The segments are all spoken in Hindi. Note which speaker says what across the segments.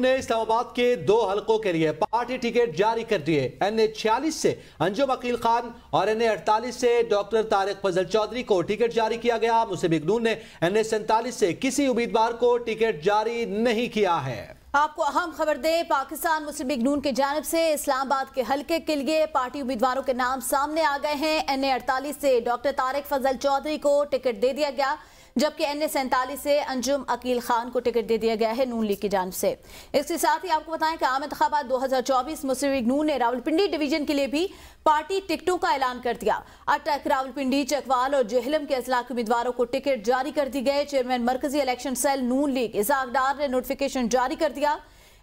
Speaker 1: अंजुम ने इस्लामाबाद के दो हलकों के लिए पार्टी टिकट जारी कर दिए एन ए छियालीस से अंजुम अकील खान और एन ए अड़तालीस से डॉक्टर तारिक फजल चौधरी को टिकट जारी किया गया मुस्लिम लीग ने एन ए सैंतालीस से किसी उम्मीदवार को टिकट जारी नहीं किया है
Speaker 2: आपको अहम खबर दें पाकिस्तान मुस्लिम लीग नून की जानब से इस्लामाबाद के हलके के लिए पार्टी उम्मीदवारों के नाम सामने आ गए हैं एन ए अड़तालीस से डॉक्टर तारिक फजल चौधरी को टिकट दे दिया गया जबकि एन ए सैंतालीस से अंजुम अकील खान को टिकट दे दिया गया है नून लीग की जानब से इसके साथ ही आपको बताएं कि आम इंतबात दो हजार चौबीस मुस्लिम लीग नून ने रावलपिंडी डिवीजन के लिए भी पार्टी टिकटों का ऐलान कर दिया अटक रावलपिंडी चकवाल और जेहलम के अजलाक उम्मीदवारों को टिकट जारी कर दी गए चेयरमैन मरकजी election cell Noon League Ishaq ने नोटिफिकेशन जारी कर दिया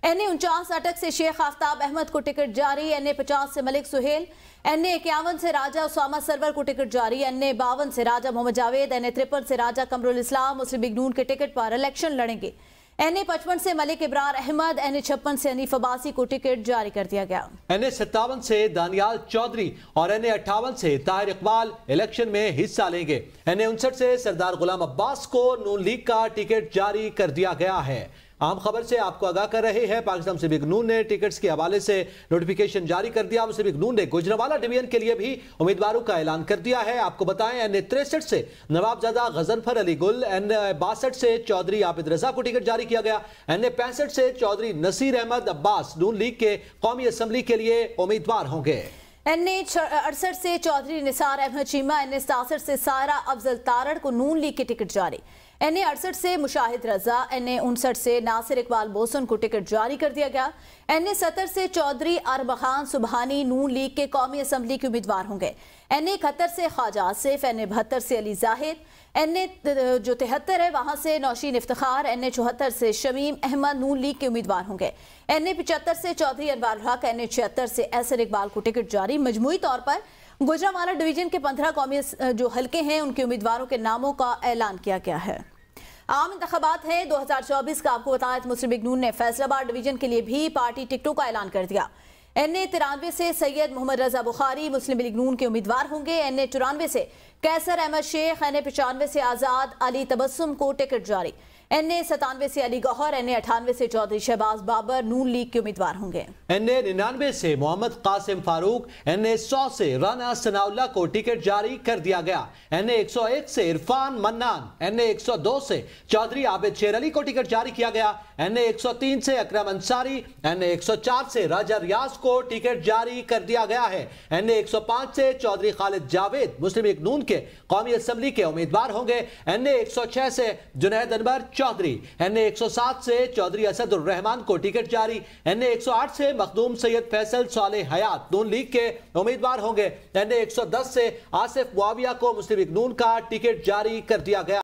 Speaker 2: एन ए उनचास अटक से शेख आफ्ताब अहमद को टिकट जारी एन ए पचास से मलिक सुहेल एन ए इक्यावन से राजा उसामा सरवर को टिकट जारी एन ए बावन से राजा मोहम्मद जावेद एन ए तिरपन से राजा कमरुल इस्लाम मुस्लिम बिगनून नून के टिकट पर इलेक्शन लड़ेंगे एन ए पचपन से मलिक इब्रार अहमद एन ए छप्पन से अनिफ अबासी को टिकट जारी कर दिया गया
Speaker 1: एन ए सत्तावन से दानियाल चौधरी और एन ए अट्ठावन से ताहिर इकबाल इलेक्शन में हिस्सा लेंगे एन ए उनसठ से सरदार गुलाम अब्बास को नून लीग का टिकट जारी कर दिया गया है आम खबर से आपको आगाह कर रहे हैं पाकिस्तान सिविक नून ने टिकट्स के हवाले से नोटिफिकेशन जारी कर दिया सिविक नून ने गुजरावाला डिवीजन के लिए भी उम्मीदवारों का ऐलान कर दिया है आपको बताएं एन तिरसठ से नवाबजादा गजनफर अली गुल एन बासठ से चौधरी आबिद रजा को टिकट जारी किया गया एन ए पैंसठ से चौधरी नसीर अहमद अब्बास नून लीग के कौमी असम्बली के लिए उम्मीदवार होंगे
Speaker 2: एन ए अड़सठ से चौधरी निसार अहमद चीमा एन ए सासठ से सारा अफजल तारड़ को नून लीग के टिकट जारी एन ए अड़सठ से मुशाहिद रजा एन ए उनसठ से नासिर इकबाल बोसन को टिकट जारी कर दिया गया एन ए सत्तर से चौधरी अरब खान सुबहानी नून लीग के कौमी असम्बली के उम्मीदवार होंगे एन ए इकहत्तर से ख्वाजा आसिफ एन ए बहत्तर से अली जाहिद एन ए जो तिहत्तर है वहाँ से नौशीन इफ्तार एन ए चौहत्तर से शमीम अहमद नून लीग के उम्मीदवार होंगे एन ए पिचहत्तर से चौधरी अरबाल हक एन ए छिहत्तर से एसर इकबाल को टिकट जारी मजमू तौर पर गुजरावाला डिवीजन के पंद्रह कौमी जो हल्के हैं उनके उम्मीदवारों के नामों का ऐलान किया गया है आम इंतबात है 2024 का आपको बताया तो मुस्लिम लीग नून ने फैसलाबाद डिवीजन के लिए भी पार्टी टिकटों का ऐलान कर दिया एन ए तिरानवे से सैयद मोहम्मद रजा बुखारी मुस्लिम लीग नून के उम्मीदवार होंगे एन ए चौरानवे से कैसर अहमद शेख एन ए पचानवे से आज़ाद अली तबस्म को टिकट जारी एन ए सतानवे से अली गौहर एन ए अठानवे से चौधरी शहबाज बाबर नून लीग के उम्मीदवार होंगे
Speaker 1: एन ए निन्यानवे से मोहम्मद कासिम फारूक एन ए सौ से राना सनाउल्ला को टिकट जारी कर दिया गया एन ए एक सौ एक से इरफान मन्नान एन ए एक सौ दो से चौधरी आबिद शेर अली को टिकट जारी किया गया एन ए एक सौ तीन से अक्रम अंसारी एन ए एक सौ चार से राजा रियाज को टिकट जारी कर दिया गया है एन ए एक सौ पांच से चौधरी खालिद जावेद मुस्लिम नून के कौमी असम्बली के उम्मीदवार होंगे एन ए एक सौ छह से जुनेद अनवर चौधरी एक सौ सात से चौधरी असदुर रहमान को टिकट जारी एक सौ आठ से मखदूम सैयद फैसल साल हयात नून लीग के उम्मीदवार होंगे एक सौ दस से आसिफ मुआविया को मुस्लिम नून का टिकट जारी कर दिया गया